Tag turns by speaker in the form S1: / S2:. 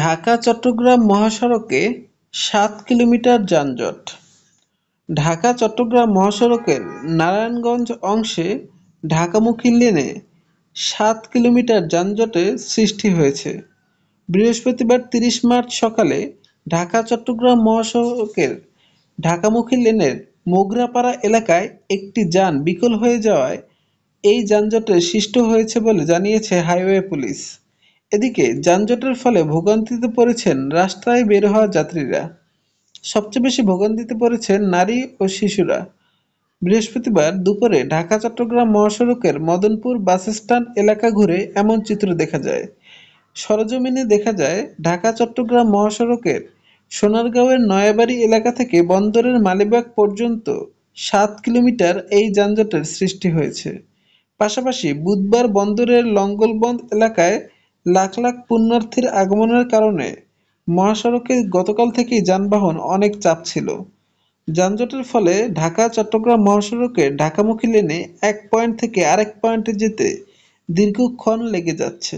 S1: ঢাকা-চট্টগ্রাম মহাসড়কে সাত কিলোমিটার যানজট ঢাকা-চট্টগ্রাম মহাসড়কের নারায়ণগঞ্জ অংশে ঢাকামুখী লেনে সাত কিলোমিটার যানজটের সৃষ্টি হয়েছে বৃহস্পতিবার তিরিশ মার্চ সকালে ঢাকা-চট্টগ্রাম মহাসড়কের ঢাকামুখী লেনের মোগরাপাড়া এলাকায় একটি যান বিকল হয়ে যাওয়ায় এই যানজটের সৃষ্টি হয়েছে বলে জানিয়েছে হাইওয়ে পুলিশ এদিকে যানজটের ফলে ভোগান্তিতে পড়েছেন রাস্তায় বের হওয়া যাত্রীরা সবচেয়ে বেশি ভোগান্তিতে পড়েছেন নারী ও শিশুরা বৃহস্পতিবার দুপুরে ঢাকা চট্টগ্রাম মহাসড়কের মদনপুর বাস স্ট্যান্ড এলাকা ঘুরে এমন চিত্র দেখা যায় সরজমিনে দেখা যায় ঢাকা চট্টগ্রাম মহাসড়কের সোনারগাঁওয়ের নয়াবাড়ি এলাকা থেকে বন্দরের মালিবাগ পর্যন্ত সাত কিলোমিটার এই যানজটের সৃষ্টি হয়েছে পাশাপাশি বুধবার বন্দরের লঙ্গলবন্দ এলাকায় লাখ লাখ পুণ্যার্থীর আগমনের কারণে মহাসড়কে গতকাল থেকেই যানবাহন অনেক চাপ ছিল যানজটের ফলে ঢাকা চট্টগ্রাম মহাসড়কে ঢাকামুখী লেনে এক পয়েন্ট থেকে আরেক পয়েন্টে যেতে দীর্ঘক্ষণ লেগে যাচ্ছে